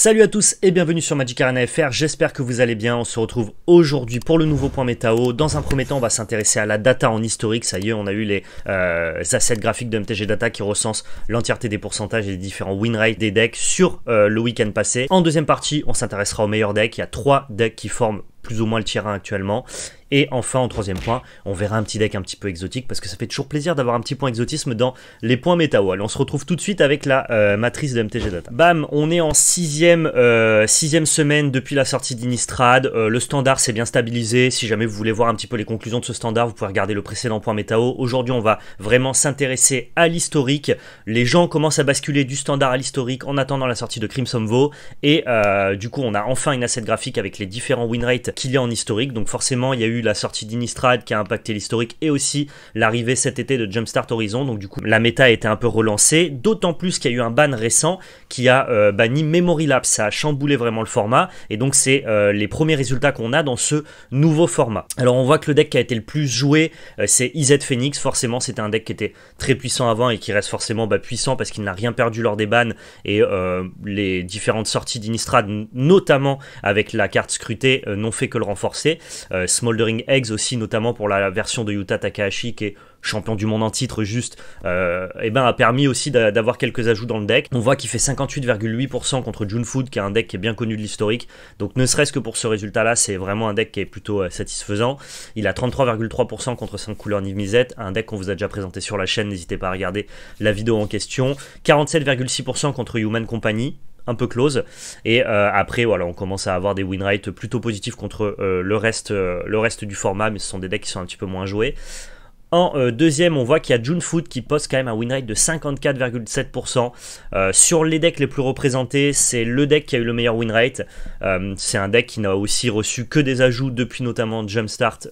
Salut à tous et bienvenue sur Magic Arena FR, j'espère que vous allez bien, on se retrouve aujourd'hui pour le nouveau point métao. Dans un premier temps, on va s'intéresser à la data en historique, ça y est, on a eu les euh, assets graphiques de MTG Data qui recensent l'entièreté des pourcentages et des différents win rates des decks sur euh, le week-end passé. En deuxième partie, on s'intéressera aux meilleurs decks, il y a trois decks qui forment plus ou moins le tiers actuellement. Et enfin, en troisième point, on verra un petit deck un petit peu exotique parce que ça fait toujours plaisir d'avoir un petit point exotisme dans les points Allez, On se retrouve tout de suite avec la euh, matrice de MTG Data. Bam, on est en sixième, euh, sixième semaine depuis la sortie d'Inistrad. Euh, le standard s'est bien stabilisé. Si jamais vous voulez voir un petit peu les conclusions de ce standard, vous pouvez regarder le précédent point métao. Aujourd'hui, on va vraiment s'intéresser à l'historique. Les gens commencent à basculer du standard à l'historique en attendant la sortie de Crimson Vow. Et du coup, on a enfin une asset graphique avec les différents win rates qu'il y a en historique. Donc forcément, il y a eu la sortie d'Inistrad qui a impacté l'historique et aussi l'arrivée cet été de Jumpstart Horizon. Donc du coup, la méta a été un peu relancée, d'autant plus qu'il y a eu un ban récent qui a euh, banni Memory Lapse. Ça a chamboulé vraiment le format et donc c'est euh, les premiers résultats qu'on a dans ce nouveau format. Alors on voit que le deck qui a été le plus joué, euh, c'est IZ e Phoenix. Forcément, c'était un deck qui était très puissant avant et qui reste forcément bah, puissant parce qu'il n'a rien perdu lors des bans et les différentes sorties d'Inistrad, notamment avec la carte scrutée, n'ont fait que le renforcer. Smolder Eggs aussi, notamment pour la version de Yuta Takahashi qui est champion du monde en titre juste, et euh, eh ben a permis aussi d'avoir quelques ajouts dans le deck. On voit qu'il fait 58,8% contre June Food, qui est un deck qui est bien connu de l'historique. Donc ne serait-ce que pour ce résultat-là, c'est vraiment un deck qui est plutôt euh, satisfaisant. Il a 33,3% contre 5 couleurs niv un deck qu'on vous a déjà présenté sur la chaîne, n'hésitez pas à regarder la vidéo en question. 47,6% contre Human Company, un peu close. Et euh, après, voilà, on commence à avoir des win rates plutôt positifs contre euh, le, reste, euh, le reste du format, mais ce sont des decks qui sont un petit peu moins joués. En deuxième, on voit qu'il y a June Food qui poste quand même un win rate de 54,7%. sur les decks les plus représentés, c'est le deck qui a eu le meilleur win rate. c'est un deck qui n'a aussi reçu que des ajouts depuis notamment Jumpstart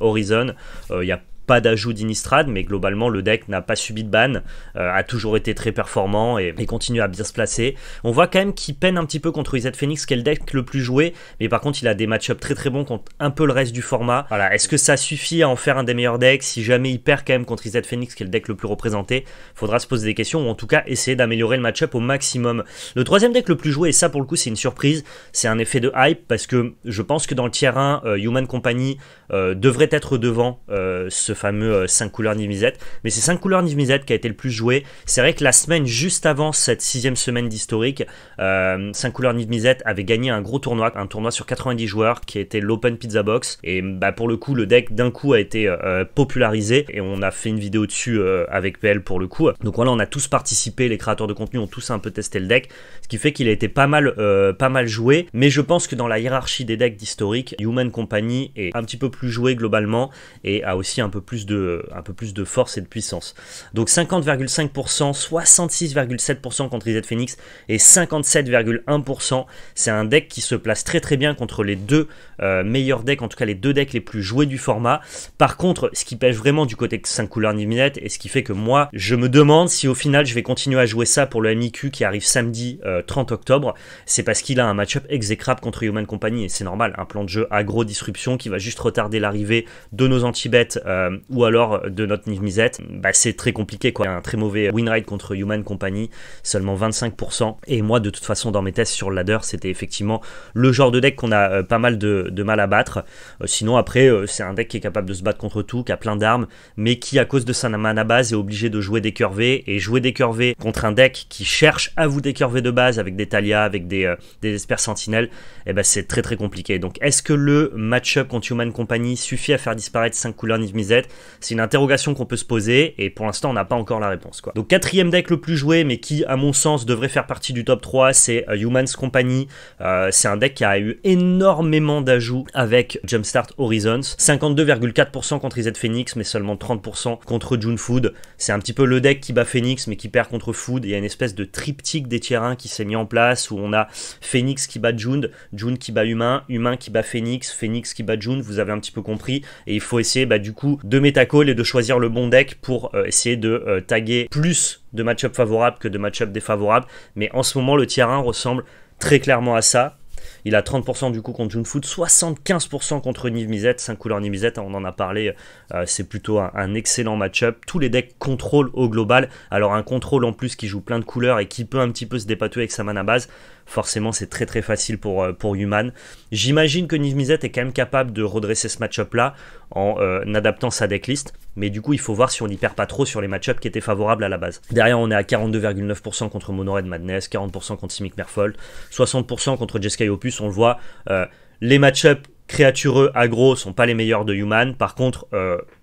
Horizon. Il y a pas d'ajout d'Inistrad, mais globalement le deck n'a pas subi de ban, euh, a toujours été très performant et, continue à bien se placer. On voit quand même qu'il peine un petit peu contre Iset Phoenix, qui est le deck le plus joué, mais par contre il a des match-ups très très bons contre un peu le reste du format. Voilà, est-ce que ça suffit à en faire un des meilleurs decks Si jamais il perd quand même contre IZ Phoenix, qui est le deck le plus représenté, faudra se poser des questions, ou en tout cas essayer d'améliorer le match-up au maximum. Le troisième deck le plus joué, et ça pour le coup c'est une surprise, c'est un effet de hype, parce que je pense que dans le tier 1, euh, Human Company euh, devrait être devant ce fameux 5 euh, couleurs Nivisette. Mais c'est 5 couleurs Nivisette qui a été le plus joué. C'est vrai que la semaine juste avant cette sixième semaine d'historique, 5 euh, couleurs Nivisette avait gagné un gros tournoi, un tournoi sur 90 joueurs qui était l'Open Pizza Box. Et bah, pour le coup, le deck d'un coup a été euh, popularisé et on a fait une vidéo dessus avec PL pour le coup. Donc voilà, on a tous participé, les créateurs de contenu ont tous un peu testé le deck, ce qui fait qu'il a été pas mal, pas mal joué. Mais je pense que dans la hiérarchie des decks d'historique, Human Company est un petit peu plus joué globalement et a aussi un peu plus de, un peu plus de force et de puissance. Donc 50,5%, 66,7% contre Izet Phoenix et 57,1%. C'est un deck qui se place très très bien contre les deux euh, meilleurs decks, en tout cas les deux decks les plus joués du format. Par contre, ce qui pêche vraiment du côté de 5 couleurs niminette et ce qui fait que moi, je me demande si au final je vais continuer à jouer ça pour le MIQ qui arrive samedi 30 euh, octobre. C'est parce qu'il a un match-up exécrable contre Human Company et c'est normal, un plan de jeu agro disruption qui va juste retarder l'arrivée de nos anti-bêtes euh, euh, ou alors euh, de notre Nive bah, c'est très compliqué. Quoi. Il a un très mauvais win rate contre Human Company, seulement 25%. Et moi, de toute façon, dans mes tests sur le ladder, c'était effectivement le genre de deck qu'on a euh, pas mal de, mal à battre. sinon, après, c'est un deck qui est capable de se battre contre tout, qui a plein d'armes, mais qui, à cause de sa mana base, est obligé de jouer des curvés. Et jouer des curvés contre un deck qui cherche à vous décurver de base avec des Talia, avec des, des Espères Sentinelles, Et eh ben, c'est très très compliqué. Donc, est-ce que le match-up contre Human Company suffit à faire disparaître 5 couleurs Niv-Mizzet c'est une interrogation qu'on peut se poser et pour l'instant on n'a pas encore la réponse. Quoi. Donc quatrième deck le plus joué mais qui à mon sens devrait faire partie du top 3 c'est euh, Humans Company. Euh, c'est un deck qui a eu énormément d'ajouts avec Jumpstart Horizons. 52,4% contre Izet Phoenix mais seulement 30% contre June Food. C'est un petit peu le deck qui bat Phoenix mais qui perd contre Food. Il y a une espèce de triptyque des 1 qui s'est mis en place où on a Phoenix qui bat June, June qui bat Humain, Humain qui bat Phoenix, Phoenix qui bat June. Vous avez un petit peu compris et il faut essayer bah, du coup de de Metacall et de choisir le bon deck pour euh, essayer de euh, taguer plus de match-up favorables que de match-up défavorables. Mais en ce moment, le tier 1 ressemble très clairement à ça. Il a 30% du coup contre Junefoot Foot, 75% contre Niv Mizet, 5 couleurs Niv Mizet, hein, on en a parlé, euh, c'est plutôt un, excellent match-up. Tous les decks contrôlent au global, alors un contrôle en plus qui joue plein de couleurs et qui peut un petit peu se dépatouer avec sa mana base, forcément c'est très très facile pour, euh, pour Human. J'imagine que Niv-Mizzet est quand même capable de redresser ce match-up là en euh, adaptant sa decklist, mais du coup il faut voir si on n'y perd pas trop sur les match qui étaient favorables à la base. Derrière on est à 42,9% contre Monored Madness, 40% contre Simic Merfolk, 60% contre Jeskai Opus, on le voit, euh, les match ups créatureux aggro sont pas les meilleurs de Human, par contre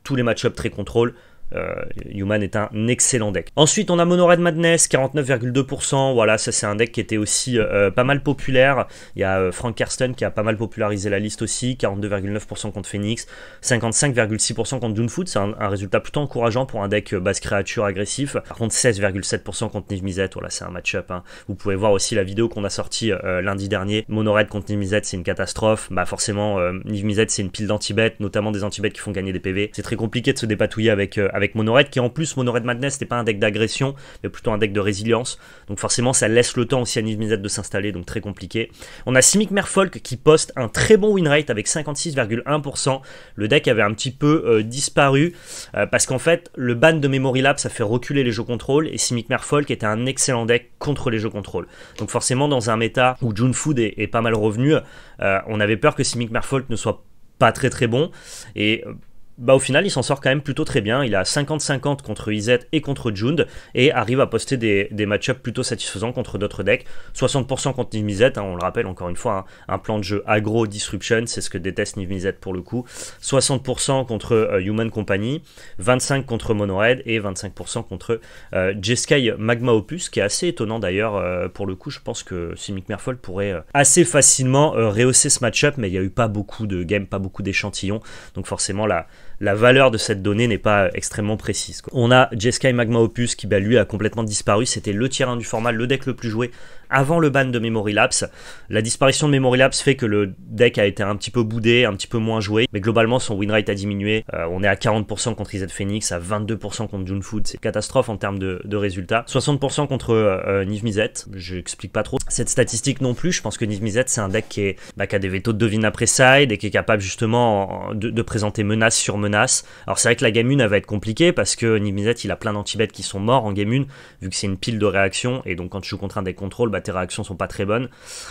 tous les match ups très contrôle euh, Human est un excellent deck. Ensuite, on a Mono Madness, 49,2%. Voilà, ça c'est un deck qui était aussi euh, euh, pas mal populaire. Il y a Frank Karsten qui a pas mal popularisé la liste aussi, 42,9% contre Phoenix, 55,6% contre Dunefoot, C'est un, résultat plutôt encourageant pour un deck basse créature agressif. Par contre, 16,7% contre Niv Mizzet. Voilà, c'est un match-up. Hein. Vous pouvez voir aussi la vidéo qu'on a sortie lundi dernier. Mono Red contre Niv Mizzet, c'est une catastrophe. Bah forcément, Niv Mizzet, c'est une pile danti notamment des anti qui font gagner des PV. C'est très compliqué de se dépatouiller avec avec Monored, qui en plus, Monored Madness, n'était pas un deck d'agression, mais plutôt un deck de résilience. Donc forcément, ça laisse le temps aussi à de s'installer, donc très compliqué. On a Simic Merfolk qui poste un très bon win rate avec 56,1%. Le deck avait un petit peu euh, disparu, euh, parce qu'en fait, le ban de Memory Lab, ça fait reculer les jeux contrôle, et Simic Merfolk était un excellent deck contre les jeux contrôle. Donc forcément, dans un méta où June Food est, pas mal revenu, euh, on avait peur que Simic Merfolk ne soit pas très très bon, et bah au final, il s'en sort quand même plutôt très bien. Il a 50-50 contre Izet et contre Jund et arrive à poster des, des match-ups plutôt satisfaisants contre d'autres decks. 60% contre Niv-Mizzet, hein, on le rappelle encore une fois, hein. un plan de jeu agro disruption, c'est ce que déteste Niv-Mizzet pour le coup. 60% contre euh, Human Company, 25 contre Mono-Red et 25% contre euh, Jeskai Magma Opus, qui est assez étonnant d'ailleurs euh, pour le coup. Je pense que Simic Merfolk pourrait assez facilement rehausser ce match-up, mais il n'y a eu pas beaucoup de games, pas beaucoup d'échantillons, donc forcément la la valeur de cette donnée n'est pas extrêmement précise. On a Jeskai Magma Opus qui bah, lui a complètement disparu, c'était le tier 1 du format, le deck le plus joué avant le ban de Memory Lapse. La disparition de Memory Lapse fait que le deck a été un petit peu boudé, un petit peu moins joué, mais globalement son win rate a diminué. Euh, on est à 40% contre Izet Phoenix, à 22% contre June Food, c'est catastrophe en termes de, résultats. 60% contre euh, euh, Niv Mizet, je n'explique pas trop cette statistique non plus. Je pense que Niv Mizet c'est un deck qui, bah, a des veto de devine après side et qui est capable justement de, de présenter menace sur menace alors c'est vrai que la game 1 va être compliquée parce que Nimizet il a plein d'antibêtes qui sont morts en game 1 vu que c'est une pile de réactions et donc quand tu joues contre un des contrôles bah, tes réactions sont pas très bonnes.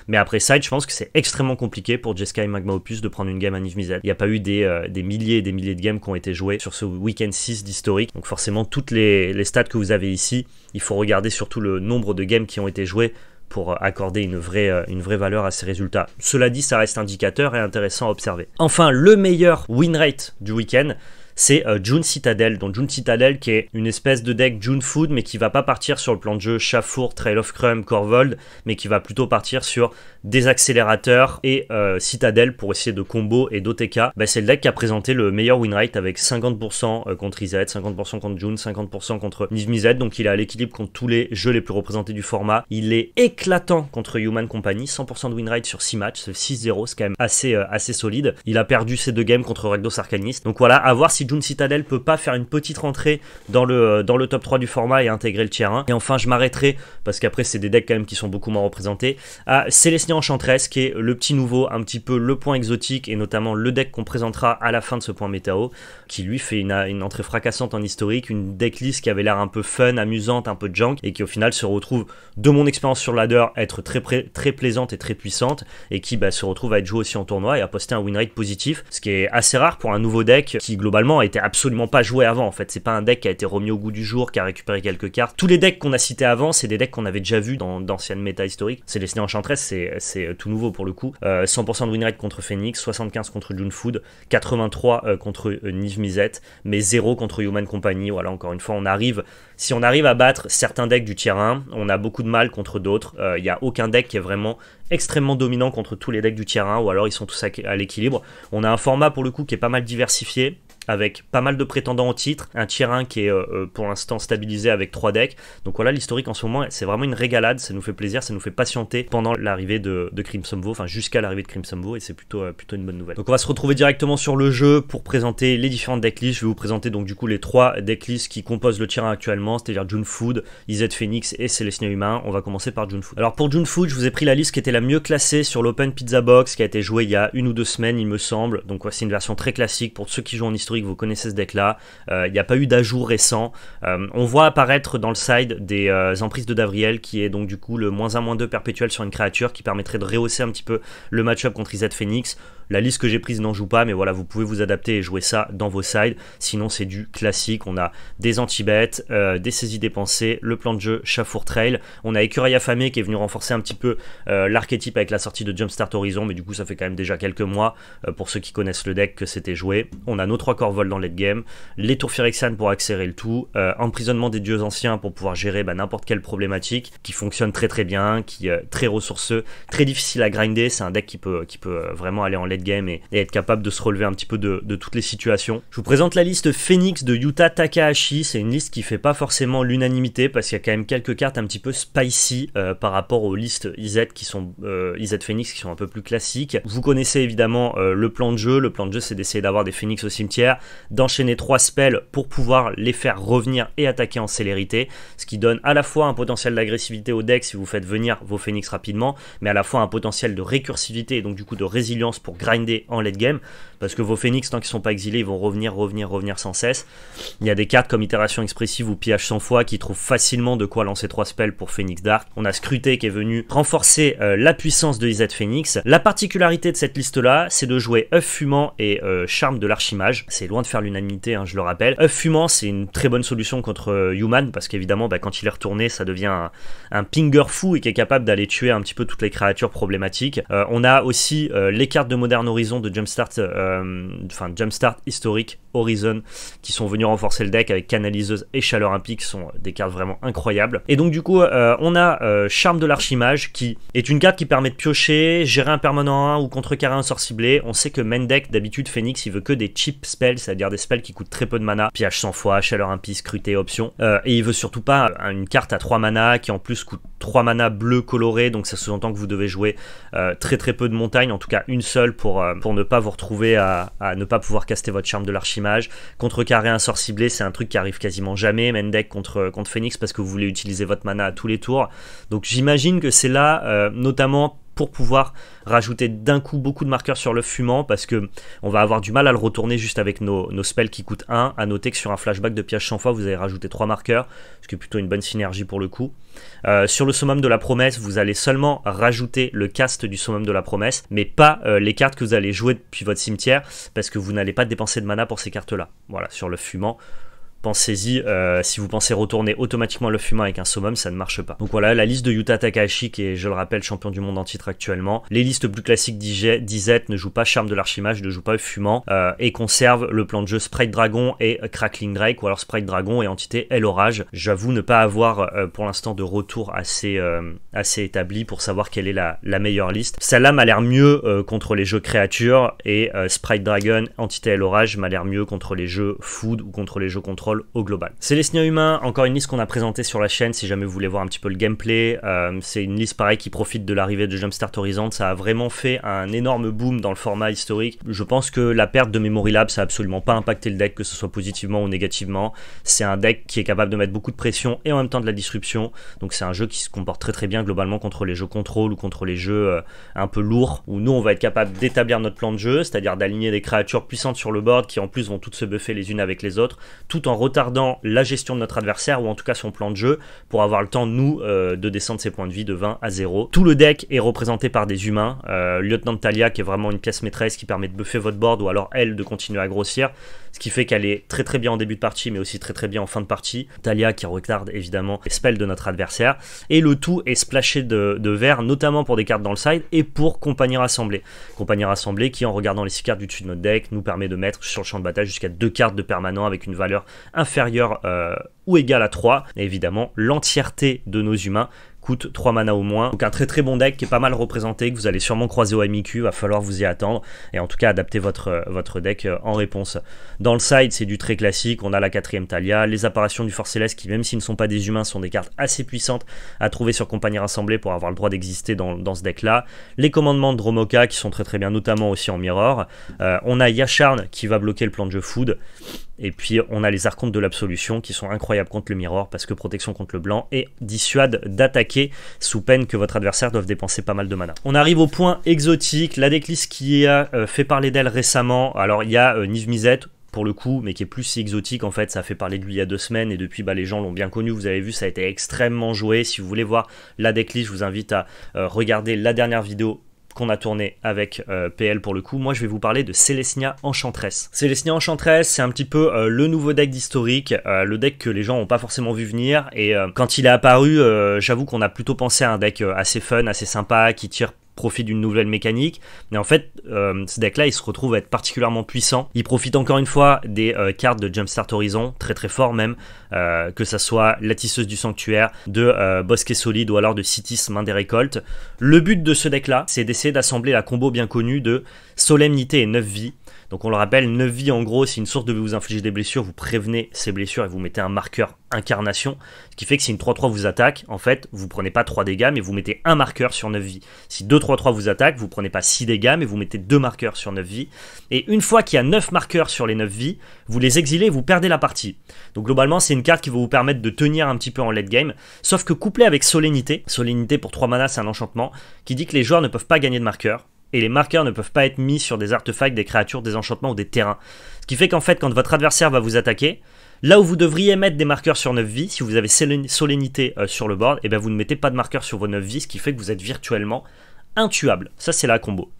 Mais après side je pense que c'est extrêmement compliqué pour Jeskai Magma Opus de prendre une game à Nimizet. Il n'y a pas eu euh, des, milliers et des milliers de games qui ont été jouées sur ce week-end 6 d'historique. Donc forcément toutes les, les stats que vous avez ici, il faut regarder surtout le nombre de games qui ont été jouées pour euh, accorder une vraie, euh, une vraie valeur à ces résultats. Cela dit, ça reste indicateur et intéressant à observer. Enfin, le meilleur win rate du week-end, c'est euh, June Citadel. Donc June Citadel qui est une espèce de deck June Food mais qui va pas partir sur le plan de jeu Chafour, Trail of Crumb, Corvold, mais qui va plutôt partir sur des accélérateurs et euh, Citadel pour essayer de combo et d'OTK. Bah, c'est le deck qui a présenté le meilleur win rate avec 50% euh, contre Izet, 50% contre June, 50% contre Niv-Mizzet. Donc il est à l'équilibre contre tous les jeux les plus représentés du format. Il est éclatant contre Human Company, 100% de win rate sur 6 matchs, 6-0, c'est quand même assez, assez solide. Il a perdu ses deux games contre Ragdos Arcanist. Donc voilà, à voir si June Citadel peut pas faire une petite rentrée dans le, euh, dans le top 3 du format et intégrer le tier 1. Et enfin, je m'arrêterai, parce qu'après, c'est des decks quand même qui sont beaucoup moins représentés, à Célestine Enchantress, qui est le petit nouveau, un petit peu le point exotique, et notamment le deck qu'on présentera à la fin de ce point métao, qui lui fait une, une entrée fracassante en historique, une decklist qui avait l'air un peu fun, amusante, un peu junk, et qui au final se retrouve, de mon expérience sur ladder, être très, très plaisante et très puissante, et qui bah, se retrouve à être joué aussi en tournoi et à poster un win rate positif, ce qui est assez rare pour un nouveau deck qui globalement n'était était absolument pas joué avant en fait. C'est pas un deck qui a été remis au goût du jour, qui a récupéré quelques cartes. Tous les decks qu'on a cités avant, c'est des decks qu'on avait déjà vu dans d'anciennes méta historiques. C'est Destiny Enchantress, c'est, euh, tout nouveau pour le coup. 100% euh, de winrate contre Phoenix, 75 contre June Food, 83 contre euh, Niv Mizet, mais 0 contre Human Company. Voilà, encore une fois, on arrive. Si on arrive à battre certains decks du tier on a beaucoup de mal contre d'autres. Il y n'y a aucun deck qui est vraiment extrêmement dominant contre tous les decks du tier ou alors ils sont tous à l'équilibre. On a un format pour le coup qui est pas mal diversifié, avec pas mal de prétendants au titre, un tier 1 qui est euh, euh, pour l'instant stabilisé avec trois decks. Donc voilà, l'historique en ce moment, c'est vraiment une régalade, ça nous fait plaisir, ça nous fait patienter pendant l'arrivée de, Crimson Vaux, enfin jusqu'à l'arrivée de Crimson Vaux, et c'est plutôt, euh, plutôt une bonne nouvelle. Donc on va se retrouver directement sur le jeu pour présenter les différentes decklists. Je vais vous présenter donc du coup les 3 decklists qui composent le tier 1 actuellement, c'est-à-dire June Food, IZ Phoenix et Célestinia Humain. On va commencer par June Food. Alors pour June Food, je vous ai pris la liste qui était la mieux classée sur l'Open Pizza Box, qui a été jouée il y a une ou deux semaines, il me semble. Donc voilà c'est une version très classique pour ceux qui jouent en histoire que vous connaissez ce deck-là. Euh, il n'y a pas eu d'ajout récent. Euh, on voit apparaître dans le side des euh, emprises de Davriel, qui est donc du coup le moins 1 moins 2 perpétuel sur une créature qui permettrait de rehausser un petit peu le matchup contre Izet Phoenix. La liste que j'ai prise n'en joue pas, mais voilà, vous pouvez vous adapter et jouer ça dans vos sides. Sinon, c'est du classique. On a des anti-bêtes, euh, des saisies dépensées, le plan de jeu Chafour Trail. On a Écureuil affamé qui est venu renforcer un petit peu euh, l'archétype avec la sortie de Jumpstart Horizon, mais du coup, ça fait quand même déjà quelques mois euh, pour ceux qui connaissent le deck que c'était joué. On a nos trois corps vol dans late game, les tours Phyrexan pour accélérer le tout, emprisonnement des dieux anciens pour pouvoir gérer bah, n'importe quelle problématique qui fonctionne très très bien, qui est très ressourceux, très difficile à grinder. C'est un deck qui peut, qui peut vraiment aller en led game et, être capable de se relever un petit peu de, toutes les situations. Je vous présente la liste Phoenix de Yuta Takahashi. C'est une liste qui fait pas forcément l'unanimité parce qu'il y a quand même quelques cartes un petit peu spicy euh, par rapport aux listes IZ qui sont IZ euh, Phoenix qui sont un peu plus classiques. Vous connaissez évidemment euh, le plan de jeu. Le plan de jeu, c'est d'essayer d'avoir des Phoenix au cimetière, d'enchaîner trois spells pour pouvoir les faire revenir et attaquer en célérité, ce qui donne à la fois un potentiel d'agressivité au deck si vous faites venir vos Phoenix rapidement, mais à la fois un potentiel de récursivité et donc du coup de résilience pour gratter en late game, parce que vos phoenix, tant qu'ils sont pas exilés, ils vont revenir, revenir, revenir sans cesse. Il y a des cartes comme Itération Expressive ou Pillage sans fois qui trouvent facilement de quoi lancer trois spells pour Phoenix Dark. On a Scruté qui est venu renforcer euh, la puissance de Izet Phoenix. La particularité de cette liste-là, c'est de jouer œuf fumant et euh, charme de l'archimage. C'est loin de faire l'unanimité, hein, je le rappelle. œuf fumant, c'est une très bonne solution contre euh, Human, parce qu'évidemment, bah, quand il est retourné, ça devient un, pinger fou et qui est capable d'aller tuer un petit peu toutes les créatures problématiques. on a aussi les cartes de modernité Horizon de Jumpstart, euh, enfin Jumpstart historique Horizon, qui sont venus renforcer le deck avec canaliseuse et chaleur impique, sont des cartes vraiment incroyables. Et donc du coup, euh, on a euh, Charme de l'archimage, qui est une carte qui permet de piocher, gérer un permanent ou ou contrecarrer un sort ciblé. On sait que main deck, d'habitude, Phoenix, il veut que des cheap spells, c'est-à-dire des spells qui coûtent très peu de mana, pH 100 fois, chaleur Impique, scruté, option. et il veut surtout pas une carte à 3 mana qui en plus coûte 3 mana bleu coloré, donc ça sous-entend que vous devez jouer très très peu de montagnes, en tout cas une seule euh, pour, ne pas vous retrouver à, ne pas pouvoir caster votre charme de l'archimage. carré un sort ciblé, c'est un truc qui arrive quasiment jamais, mendek contre, contre Phoenix, parce que vous voulez utiliser votre mana à tous les tours. Donc j'imagine que c'est là, euh, notamment pour pouvoir rajouter d'un coup beaucoup de marqueurs sur le fumant parce que on va avoir du mal à le retourner juste avec nos, spells qui coûtent 1. À noter que sur un flashback de piège 100 fois, vous allez rajouter 3 marqueurs, ce qui est plutôt une bonne synergie pour le coup. Euh, sur le summum de la promesse, vous allez seulement rajouter le cast du summum de la promesse, mais pas euh, les cartes que vous allez jouer depuis votre cimetière parce que vous n'allez pas dépenser de mana pour ces cartes-là. Voilà, sur le fumant, pensez-y, euh, si vous pensez retourner automatiquement le fumant avec un summum, ça ne marche pas. Donc voilà, la liste de Yuta Takahashi, qui est, je le rappelle, champion du monde en titre actuellement. Les listes plus classiques Dizette, ne jouent pas Charme de l'Archimage, ne jouent pas fumant, euh, et conservent le plan de jeu Sprite Dragon et Crackling Drake, ou alors Sprite Dragon et entité El Orage. J'avoue ne pas avoir euh, pour l'instant de retour assez, assez établi pour savoir quelle est la, meilleure liste. Celle-là m'a l'air mieux contre les jeux créatures, et Sprite Dragon, entité El Orage m'a l'air mieux contre les jeux Food ou contre les jeux Contrôle au global. C'est Célestia humains, encore une liste qu'on a présentée sur la chaîne si jamais vous voulez voir un petit peu le gameplay. Euh, c'est une liste pareil qui profite de l'arrivée de Jumpstart Horizon. Ça a vraiment fait un énorme boom dans le format historique. Je pense que la perte de Memory Lab, ça a absolument pas impacté le deck, que ce soit positivement ou négativement. C'est un deck qui est capable de mettre beaucoup de pression et en même temps de la disruption. Donc c'est un jeu qui se comporte très très bien globalement contre les jeux contrôle ou contre les jeux euh, un peu lourds, où nous on va être capable d'établir notre plan de jeu, c'est-à-dire d'aligner des créatures puissantes sur le board qui en plus vont toutes se buffer les unes avec les autres, tout en retardant la gestion de notre adversaire ou en tout cas son plan de jeu pour avoir le temps, nous, euh, de descendre ses points de vie de 20 à 0. Tout le deck est représenté par des humains. Euh, Lieutenant Talia qui est vraiment une pièce maîtresse qui permet de buffer votre board ou alors elle de continuer à grossir ce qui fait qu'elle est très très bien en début de partie, mais aussi très très bien en fin de partie. Talia qui retarde évidemment les spells de notre adversaire, et le tout est splashé de, de vert, notamment pour des cartes dans le side et pour compagnie rassemblée. Compagnie rassemblée qui, en regardant les 6 cartes du dessus de notre deck, nous permet de mettre sur le champ de bataille jusqu'à 2 cartes de permanent avec une valeur inférieure euh, ou égale à 3, évidemment l'entièreté de nos humains coûte 3 mana au moins. Donc un très très bon deck qui est pas mal représenté, que vous allez sûrement croiser au MIQ, va falloir vous y attendre, et en tout cas adapter votre, euh, votre deck euh, en réponse. Dans le side, c'est du très classique, on a la quatrième Talia, les apparitions du Fort Céleste qui même s'ils ne sont pas des humains, sont des cartes assez puissantes à trouver sur Compagnie Rassemblée pour avoir le droit d'exister dans, ce deck-là. Les commandements de Dromoka qui sont très très bien, notamment aussi en Mirror. Euh, on a Yacharn qui va bloquer le plan de jeu Food. Et puis on a les archontes de l'absolution qui sont incroyables contre le Mirror parce que protection contre le blanc et dissuade d'attaquer sous peine que votre adversaire doive dépenser pas mal de mana. On arrive au point exotique, la decklist qui a euh, fait parler d'elle récemment. Alors il y a euh, Niv Mizet, pour le coup, mais qui est plus si exotique en fait. Ça a fait parler de lui il y a deux semaines et depuis, bah, les gens l'ont bien connu. Vous avez vu, ça a été extrêmement joué. Si vous voulez voir la decklist, je vous invite à euh, regarder la dernière vidéo qu'on a tourné avec euh, PL pour le coup. Moi, je vais vous parler de Célestia Enchantress. Célestinia Enchantress, c'est un petit peu euh, le nouveau deck d'historique, euh, le deck que les gens n'ont pas forcément vu venir. Et quand il est apparu, j'avoue qu'on a plutôt pensé à un deck assez fun, assez sympa, qui tire profite d'une nouvelle mécanique. Mais en fait, euh, ce deck-là, il se retrouve à être particulièrement puissant. Il profite encore une fois des euh, cartes de Jumpstart Horizon, très très fort même, euh, que ça soit Latisseuse du sanctuaire, de Bosquet Solide ou alors de Citis, Main des Récoltes. Le but de ce deck-là, c'est d'essayer d'assembler la combo bien connue de Solennité et 9 vies donc on le rappelle, 9 vies en gros, si une source devait vous infliger des blessures, vous prévenez ces blessures et vous mettez un marqueur incarnation, ce qui fait que si une 3-3 vous attaque, en fait, vous prenez pas 3 dégâts, mais vous mettez un marqueur sur 9 vies. Si 2-3-3 vous attaque, vous prenez pas 6 dégâts, mais vous mettez 2 marqueurs sur 9 vies. Et une fois qu'il y a 9 marqueurs sur les 9 vies, vous les exilez et vous perdez la partie. Donc globalement, c'est une carte qui va vous permettre de tenir un petit peu en late game, sauf que couplé avec Solennité, Solennité pour 3 mana c'est un enchantement, qui dit que les joueurs ne peuvent pas gagner de marqueurs, et les marqueurs ne peuvent pas être mis sur des artefacts, des créatures, des enchantements ou des terrains. Ce qui fait qu'en fait, quand votre adversaire va vous attaquer, là où vous devriez mettre des marqueurs sur 9 vies, si vous avez solennité euh, sur le board, et eh bien vous ne mettez pas de marqueurs sur vos 9 vies, ce qui fait que vous êtes virtuellement intuable. Ça, c'est la combo.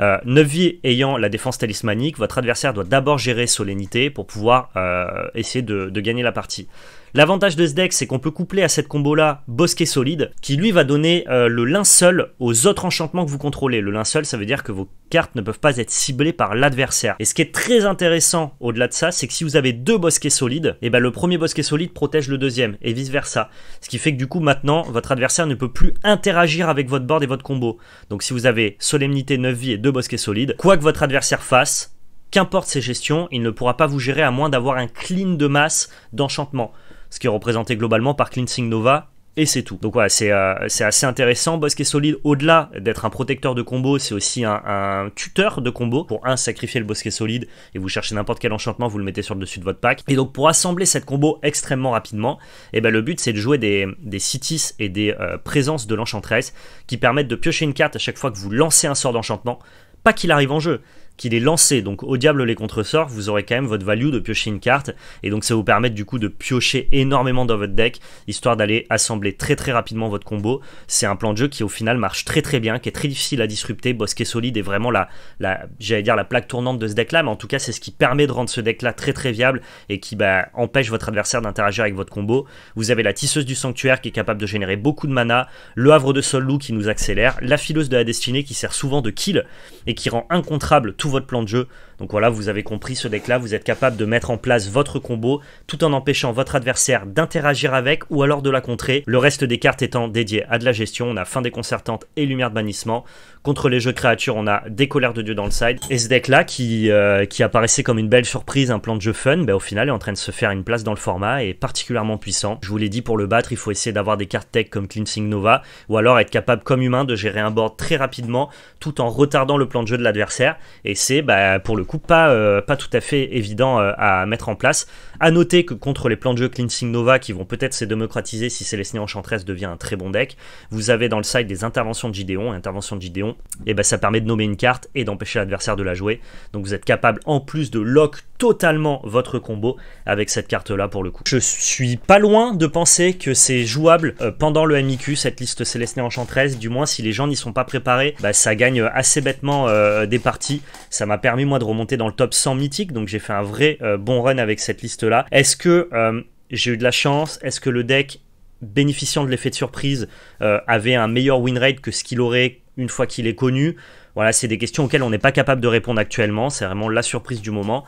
9 euh, vies ayant la défense talismanique, votre adversaire doit d'abord gérer solennité pour pouvoir euh, essayer de, gagner la partie. L'avantage de ce deck, c'est qu'on peut coupler à cette combo-là Bosquet Solide, qui lui va donner euh, le linceul aux autres enchantements que vous contrôlez. Le linceul, ça veut dire que vos cartes ne peuvent pas être ciblées par l'adversaire. Et ce qui est très intéressant au-delà de ça, c'est que si vous avez deux Bosquets Solides, et eh ben le premier Bosquet Solide protège le deuxième, et vice-versa. Ce qui fait que du coup, maintenant, votre adversaire ne peut plus interagir avec votre board et votre combo. Donc si vous avez solennité, 9 vies et deux Bosquets Solides, quoi que votre adversaire fasse, qu'importe ses gestions, il ne pourra pas vous gérer à moins d'avoir un clean de masse d'enchantement ce qui est représenté globalement par Cleansing Nova et c'est tout. Donc voilà, c'est euh, assez intéressant. Bosquet solide, au-delà d'être un protecteur de combo, c'est aussi un, tuteur de combo. Pour un, sacrifier le bosquet solide et vous cherchez n'importe quel enchantement, vous le mettez sur le dessus de votre pack. Et donc pour assembler cette combo extrêmement rapidement, eh ben, le but c'est de jouer des, des cities et des euh, présences de l'enchantresse qui permettent de piocher une carte à chaque fois que vous lancez un sort d'enchantement. Pas qu'il arrive en jeu, qu'il est lancé. Donc au diable les contresorts, vous aurez quand même votre value de piocher une carte. Et donc ça vous permet du coup de piocher énormément dans votre deck, histoire d'aller assembler très très rapidement votre combo. C'est un plan de jeu qui au final marche très très bien, qui est très difficile à disrupter. Bosquet solide est vraiment la, la j'allais dire la plaque tournante de ce deck là, mais en tout cas c'est ce qui permet de rendre ce deck là très très viable et qui bah, empêche votre adversaire d'interagir avec votre combo. Vous avez la tisseuse du sanctuaire qui est capable de générer beaucoup de mana, le havre de Sol Loup qui nous accélère, la fileuse de la destinée qui sert souvent de kill et qui rend incontrable tout votre plan de jeu. Donc voilà, vous avez compris ce deck là, vous êtes capable de mettre en place votre combo tout en empêchant votre adversaire d'interagir avec ou alors de la contrer. Le reste des cartes étant dédié à de la gestion, on a fin déconcertante et lumière de bannissement. Contre les jeux créatures, on a des colères de dieu dans le side. Et ce deck là qui, euh, qui apparaissait comme une belle surprise, un plan de jeu fun, ben, au final est en train de se faire une place dans le format et particulièrement puissant. Je vous l'ai dit, pour le battre, il faut essayer d'avoir des cartes tech comme Cleansing Nova ou alors être capable comme humain de gérer un board très rapidement tout en retardant le plan de jeu de l'adversaire. Et c'est bah, pour le coup pas, euh, pas tout à fait évident euh, à mettre en place. À noter que contre les plans de jeu Cleansing Nova qui vont peut-être se démocratiser si Célestia Enchantress devient un très bon deck, vous avez dans le site des interventions de Gideon. intervention de Gideon, et eh ben ça permet de nommer une carte et d'empêcher l'adversaire de la jouer. Donc vous êtes capable en plus de lock totalement votre combo avec cette carte là pour le coup. Je suis pas loin de penser que c'est jouable euh, pendant le MIQ cette liste Célestia Enchantress, du moins si les gens n'y sont pas préparés, bah, ça gagne assez bêtement euh, des parties. Ça m'a permis moi de remonter dans le top 100 mythique, donc j'ai fait un vrai euh, bon run avec cette liste est-ce que euh, j'ai eu de la chance Est-ce que le deck bénéficiant de l'effet de surprise euh, avait un meilleur win rate que ce qu'il aurait une fois qu'il est connu Voilà, c'est des questions auxquelles on n'est pas capable de répondre actuellement. C'est vraiment la surprise du moment.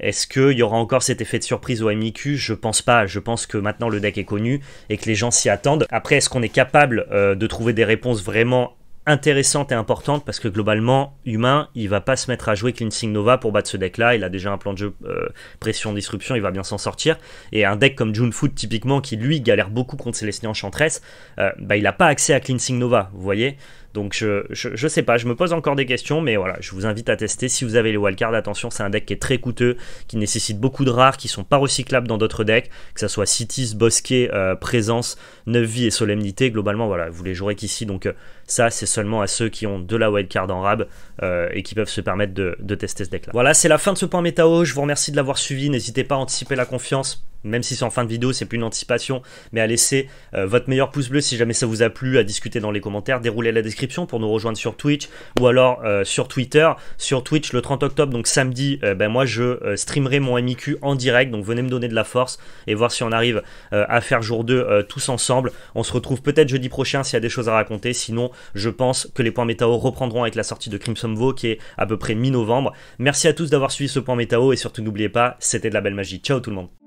Est-ce qu'il y aura encore cet effet de surprise au MIQ Je pense pas. Je pense que maintenant le deck est connu et que les gens s'y attendent. Après, est-ce qu'on est capable euh, de trouver des réponses vraiment intéressante et importante parce que globalement, humain, il va pas se mettre à jouer Cleansing Nova pour battre ce deck-là. Il a déjà un plan de jeu euh, pression disruption, il va bien s'en sortir. Et un deck comme June foot typiquement qui lui galère beaucoup contre célestine Enchantress, euh, bah, il n'a pas accès à Cleansing Nova, vous voyez. Donc je, je, sais pas, je me pose encore des questions, mais voilà, je vous invite à tester. Si vous avez les wildcards, attention, c'est un deck qui est très coûteux, qui nécessite beaucoup de rares, qui sont pas recyclables dans d'autres decks, que ce soit Cities, Bosquet, euh, Présence, 9 vies et Solemnité. Globalement, voilà, vous les jouerez qu'ici, donc euh, ça c'est seulement à ceux qui ont de la wildcard en rab euh, et qui peuvent se permettre de, de tester ce deck là. Voilà, c'est la fin de ce point métao, je vous remercie de l'avoir suivi, n'hésitez pas à anticiper la confiance même si c'est en fin de vidéo, c'est plus une anticipation, mais à laisser euh, votre meilleur pouce bleu si jamais ça vous a plu, à discuter dans les commentaires, dérouler la description pour nous rejoindre sur Twitch ou alors euh, sur Twitter. Sur Twitch, le 30 octobre, donc samedi, euh, ben moi je streamerai mon MIQ en direct, donc venez me donner de la force et voir si on arrive à faire jour 2 tous ensemble. On se retrouve peut-être jeudi prochain s'il y a des choses à raconter, sinon je pense que les points métao reprendront avec la sortie de Crimson Vaux, qui est à peu près mi-novembre. Merci à tous d'avoir suivi ce point métao, et surtout n'oubliez pas, c'était de la belle magie. Ciao tout le monde